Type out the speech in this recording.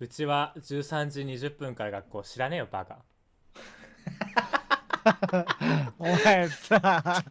うちは13時20分から学校知らねえよバカ お前さ